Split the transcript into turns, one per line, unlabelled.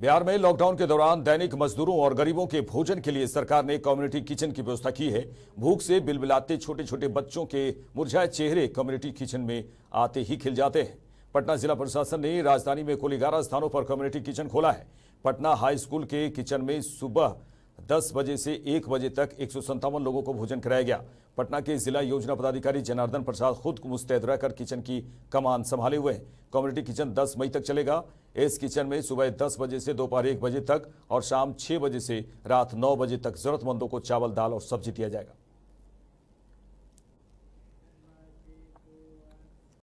बिहार में लॉकडाउन के दौरान दैनिक मजदूरों और गरीबों के भोजन के लिए सरकार ने कम्युनिटी किचन की व्यवस्था की है भूख से बिलबिलाते छोटे छोटे बच्चों के मुरझाए चेहरे कम्युनिटी किचन में आते ही खिल जाते हैं पटना जिला प्रशासन ने राजधानी में कुल ग्यारह स्थानों पर कम्युनिटी किचन खोला है पटना हाई स्कूल के किचन में सुबह दस बजे से एक बजे तक एक लोगों को भोजन कराया गया पटना के जिला योजना पदाधिकारी जनार्दन प्रसाद खुद मुस्तैद रहकर किचन की कमान संभाले हुए हैं कम्युनिटी किचन 10 मई तक चलेगा इस किचन में सुबह 10 बजे से दोपहर एक बजे तक और शाम 6 बजे से रात 9 बजे तक जरूरतमंदों को चावल दाल और सब्जी दिया जाएगा